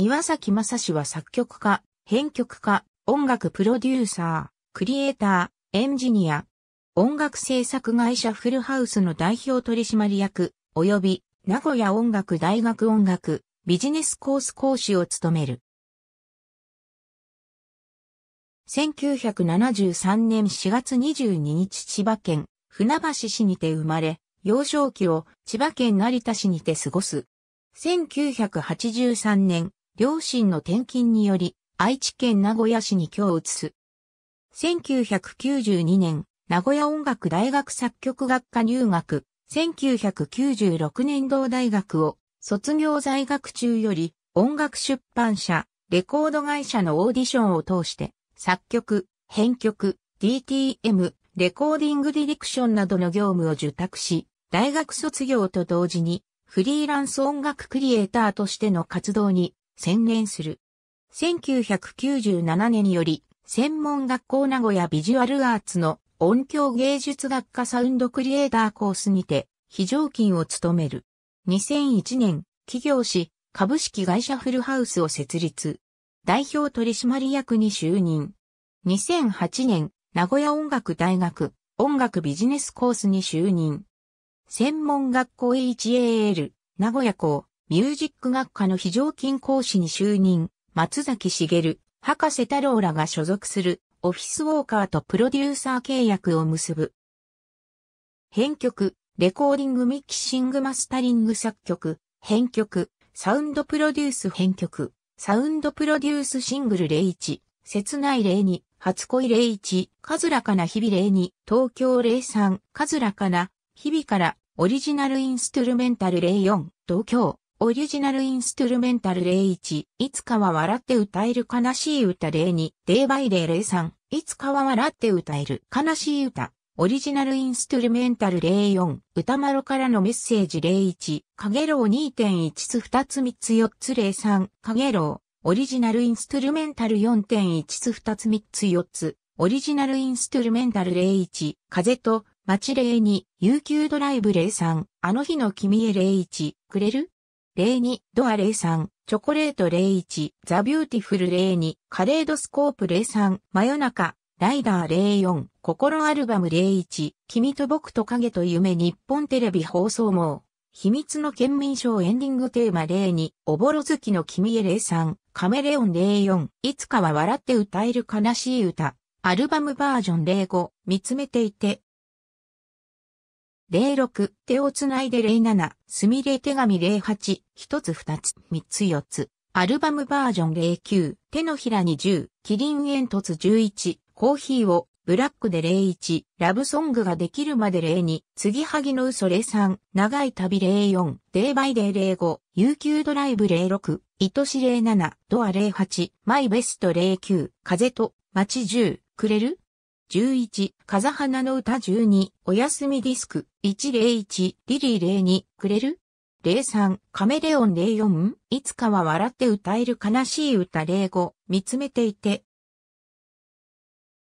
岩崎正史は作曲家、編曲家、音楽プロデューサー、クリエイター、エンジニア、音楽制作会社フルハウスの代表取締役、及び名古屋音楽大学音楽ビジネスコース講師を務める。1973年4月22日千葉県船橋市にて生まれ、幼少期を千葉県成田市にて過ごす。1983年両親の転勤により、愛知県名古屋市に居を移す。1992年、名古屋音楽大学作曲学科入学、1996年同大学を卒業在学中より音楽出版社、レコード会社のオーディションを通して作曲、編曲、DTM、レコーディングディレクションなどの業務を受託し、大学卒業と同時にフリーランス音楽クリエイターとしての活動に専念する。1997年により、専門学校名古屋ビジュアルアーツの音響芸術学科サウンドクリエイターコースにて、非常勤を務める。2001年、起業し、株式会社フルハウスを設立。代表取締役に就任。2008年、名古屋音楽大学音楽ビジネスコースに就任。専門学校 HAL 名古屋校ミュージック学科の非常勤講師に就任、松崎茂、博士太郎らが所属するオフィスウォーカーとプロデューサー契約を結ぶ。編曲、レコーディングミキシングマスタリング作曲、編曲、サウンドプロデュース編曲、サウンドプロデュースシングル01、切ない02、初恋01、ズらかな日々02、東京03、ズらかな、日々から、オリジナルインストゥルメンタル04、東京、オリジナルインストゥルメンタル01、いつかは笑って歌える悲しい歌02、デイバイ003、いつかは笑って歌える悲しい歌、オリジナルインストゥルメンタル04、歌丸からのメッセージ01、かげろう2.1つ2つ3つ4つ03、かげろう、オリジナルインストゥルメンタル4.1つ2つ3つ4つ、オリジナルインストゥルメンタル01、風と、街02、UQ ドライブ03、あの日の君へ01、くれる02、ドア03、チョコレート01、ザ・ビューティフル02、カレードスコープ03、真夜中、ライダー04、心アルバム01、君と僕と影と夢日本テレビ放送網、秘密の県民賞エンディングテーマ02、おぼろ月の君へ03、カメレオン04、いつかは笑って歌える悲しい歌、アルバムバージョン05、見つめていて、06、手をつないで07、すみれ手紙08、一つ二つ、三つ四つ、アルバムバージョン09、手のひらに10、キリン煙突11、コーヒーを、ブラックで01、ラブソングができるまで02、次ぎはぎの嘘03、長い旅04、デイバイデー05、UQ ドライブ06、愛し07、ドア08、マイベスト09、風と、街10、くれる11、風花の歌12、おやすみディスク、101、リリー02、くれる ?03、カメレオン04、いつかは笑って歌える悲しい歌05、見つめていて。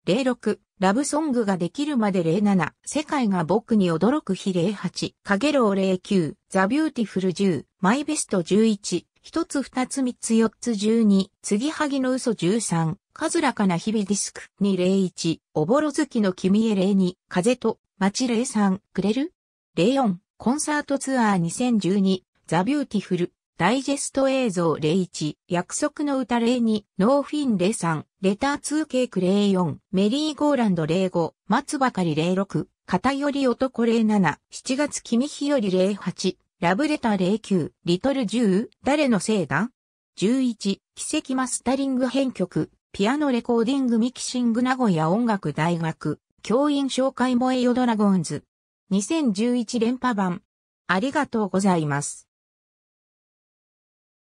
06、ラブソングができるまで07、世界が僕に驚く日08、かげろう09、ザ・ビューティフル10、マイベスト11、一つ二つ三つ四つ十二、継ぎはぎの嘘十三、かずらかな日々ディスク201、おぼろ月の君へ02、風と街03、くれる ?04、コンサートツアー2012、ザ・ビューティフル、ダイジェスト映像01、約束の歌02、ノーフィン03、レター2ケーク04、メリーゴーランド05、松ばかり06、偏り男07、7月君日より08、ラブレター09、リトル10、誰のせいだ ?11、奇跡マスタリング編曲、ピアノレコーディングミキシング名古屋音楽大学、教員紹介萌えよドラゴンズ。2011連覇版。ありがとうございます。